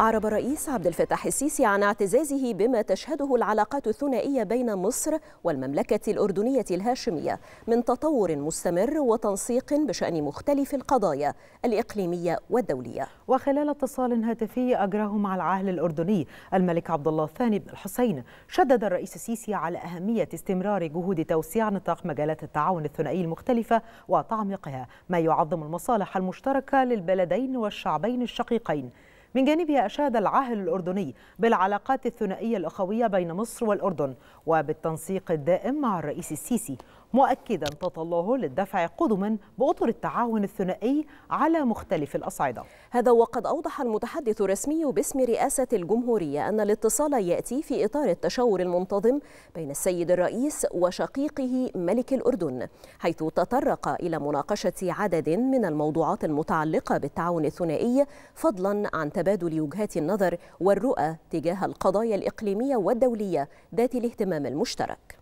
أعرب الرئيس عبد الفتاح السيسي عن اعتزازه بما تشهده العلاقات الثنائية بين مصر والمملكة الأردنية الهاشمية من تطور مستمر وتنسيق بشأن مختلف القضايا الإقليمية والدولية. وخلال اتصال هاتفي أجراه مع العاهل الأردني الملك عبد الله الثاني بن الحسين، شدد الرئيس السيسي على أهمية استمرار جهود توسيع نطاق مجالات التعاون الثنائي المختلفة وتعميقها، ما يعظم المصالح المشتركة للبلدين والشعبين الشقيقين. من جانبها أشاد العاهل الأردني بالعلاقات الثنائية الأخوية بين مصر والأردن وبالتنسيق الدائم مع الرئيس السيسي مؤكدا تطلعه للدفع قدما بأطر التعاون الثنائي على مختلف الأصعدة هذا وقد أوضح المتحدث الرسمي باسم رئاسة الجمهورية أن الاتصال يأتي في إطار التشاور المنتظم بين السيد الرئيس وشقيقه ملك الأردن حيث تطرق إلى مناقشة عدد من الموضوعات المتعلقة بالتعاون الثنائي فضلا عن تبادل وجهات النظر والرؤى تجاه القضايا الإقليمية والدولية ذات الاهتمام المشترك